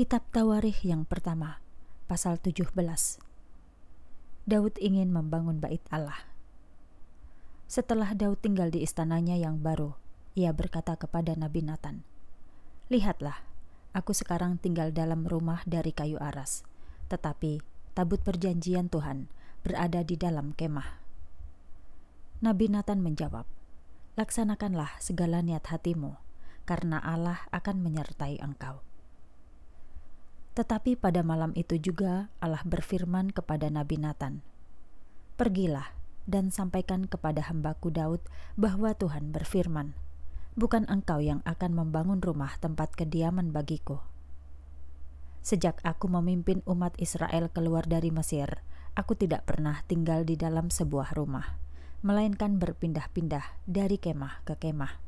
Kitab Tawarikh yang pertama, pasal 17. Daud ingin membangun bait Allah. Setelah Daud tinggal di istananya yang baru, ia berkata kepada Nabi Nathan, "Lihatlah, aku sekarang tinggal dalam rumah dari kayu aras, tetapi tabut perjanjian Tuhan berada di dalam kemah." Nabi Nathan menjawab, "Laksanakanlah segala niat hatimu, karena Allah akan menyertai engkau." Tetapi pada malam itu juga Allah berfirman kepada Nabi Nathan, Pergilah dan sampaikan kepada hambaku Daud bahwa Tuhan berfirman, Bukan engkau yang akan membangun rumah tempat kediaman bagiku. Sejak aku memimpin umat Israel keluar dari Mesir, aku tidak pernah tinggal di dalam sebuah rumah, melainkan berpindah-pindah dari kemah ke kemah.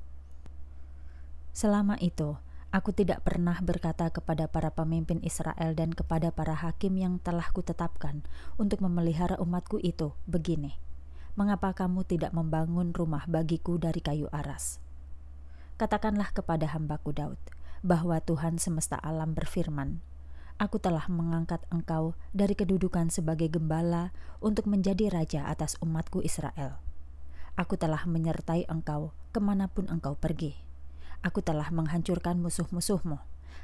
Selama itu, Aku tidak pernah berkata kepada para pemimpin Israel dan kepada para hakim yang telah kutetapkan untuk memelihara umatku itu begini. Mengapa kamu tidak membangun rumah bagiku dari kayu aras? Katakanlah kepada hambaku Daud, bahwa Tuhan semesta alam berfirman, Aku telah mengangkat engkau dari kedudukan sebagai gembala untuk menjadi raja atas umatku Israel. Aku telah menyertai engkau kemanapun engkau pergi.' Aku telah menghancurkan musuh-musuhmu,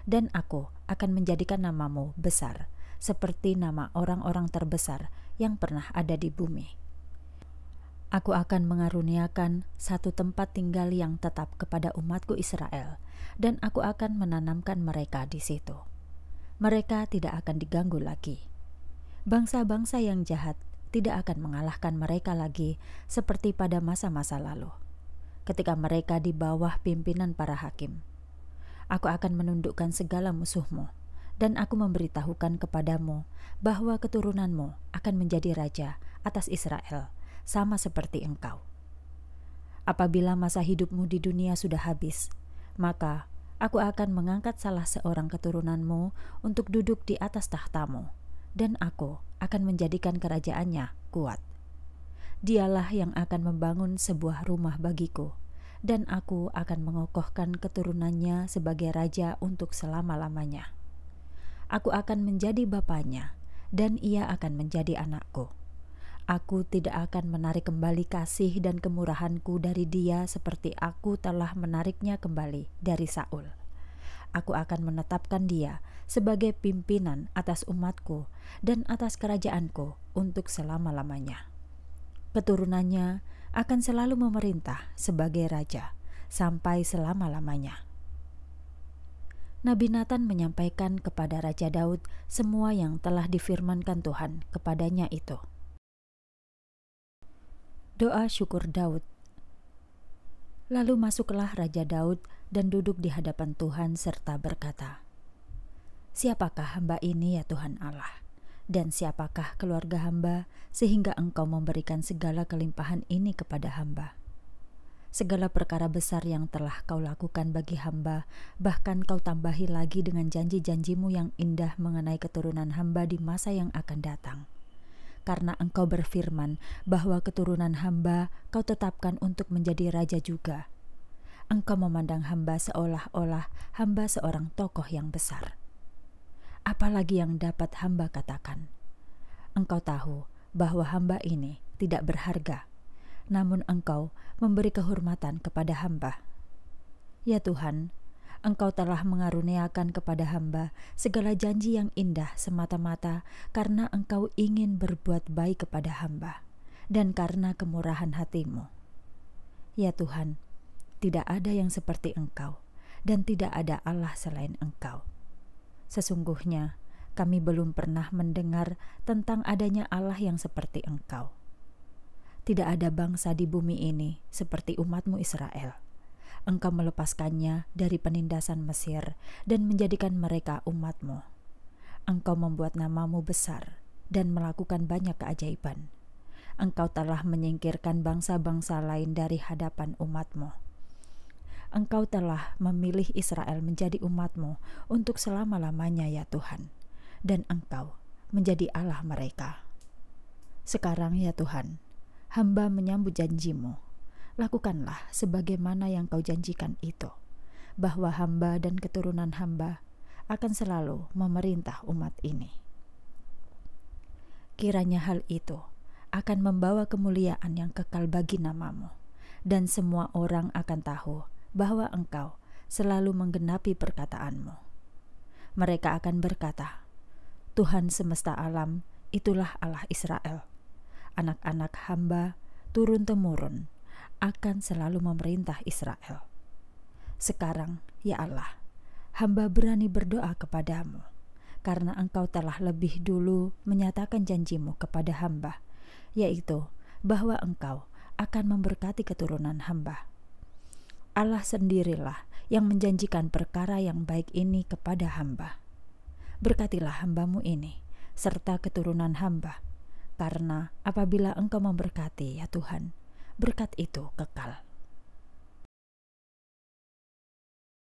dan aku akan menjadikan namamu besar, seperti nama orang-orang terbesar yang pernah ada di bumi. Aku akan mengaruniakan satu tempat tinggal yang tetap kepada umatku Israel, dan aku akan menanamkan mereka di situ. Mereka tidak akan diganggu lagi. Bangsa-bangsa yang jahat tidak akan mengalahkan mereka lagi, seperti pada masa-masa lalu ketika mereka di bawah pimpinan para hakim. Aku akan menundukkan segala musuhmu, dan aku memberitahukan kepadamu bahwa keturunanmu akan menjadi raja atas Israel, sama seperti engkau. Apabila masa hidupmu di dunia sudah habis, maka aku akan mengangkat salah seorang keturunanmu untuk duduk di atas tahtamu, dan aku akan menjadikan kerajaannya kuat dialah yang akan membangun sebuah rumah bagiku, dan aku akan mengokohkan keturunannya sebagai raja untuk selama-lamanya. Aku akan menjadi bapaknya, dan ia akan menjadi anakku. Aku tidak akan menarik kembali kasih dan kemurahanku dari dia seperti aku telah menariknya kembali dari Saul. Aku akan menetapkan dia sebagai pimpinan atas umatku dan atas kerajaanku untuk selama-lamanya keturunannya akan selalu memerintah sebagai raja sampai selama-lamanya. Nabi Nathan menyampaikan kepada Raja Daud semua yang telah difirmankan Tuhan kepadanya itu. Doa syukur Daud Lalu masuklah Raja Daud dan duduk di hadapan Tuhan serta berkata, Siapakah hamba ini ya Tuhan Allah? Dan siapakah keluarga hamba sehingga engkau memberikan segala kelimpahan ini kepada hamba? Segala perkara besar yang telah kau lakukan bagi hamba, bahkan kau tambahi lagi dengan janji-janjimu yang indah mengenai keturunan hamba di masa yang akan datang. Karena engkau berfirman bahwa keturunan hamba kau tetapkan untuk menjadi raja juga. Engkau memandang hamba seolah-olah hamba seorang tokoh yang besar apalagi yang dapat hamba katakan. Engkau tahu bahwa hamba ini tidak berharga, namun Engkau memberi kehormatan kepada hamba. Ya Tuhan, Engkau telah mengaruniakan kepada hamba segala janji yang indah semata-mata karena Engkau ingin berbuat baik kepada hamba dan karena kemurahan hatimu. Ya Tuhan, tidak ada yang seperti Engkau, dan tidak ada Allah selain Engkau. Sesungguhnya, kami belum pernah mendengar tentang adanya Allah yang seperti Engkau. Tidak ada bangsa di bumi ini seperti umatmu Israel. Engkau melepaskannya dari penindasan Mesir dan menjadikan mereka umatmu. Engkau membuat namamu besar dan melakukan banyak keajaiban. Engkau telah menyingkirkan bangsa-bangsa lain dari hadapan umatmu Engkau telah memilih Israel menjadi umatmu untuk selama-lamanya ya Tuhan, dan Engkau menjadi Allah mereka. Sekarang ya Tuhan, hamba menyambut janjimu. Lakukanlah sebagaimana yang kau janjikan itu, bahwa hamba dan keturunan hamba akan selalu memerintah umat ini. Kiranya hal itu akan membawa kemuliaan yang kekal bagi namamu, dan semua orang akan tahu bahwa engkau selalu menggenapi perkataanmu. Mereka akan berkata, Tuhan semesta alam, itulah Allah Israel. Anak-anak hamba turun-temurun akan selalu memerintah Israel. Sekarang, ya Allah, hamba berani berdoa kepadamu, karena engkau telah lebih dulu menyatakan janjimu kepada hamba, yaitu bahwa engkau akan memberkati keturunan hamba. Allah sendirilah yang menjanjikan perkara yang baik ini kepada hamba. Berkatilah hambamu ini, serta keturunan hamba, karena apabila engkau memberkati ya Tuhan, berkat itu kekal.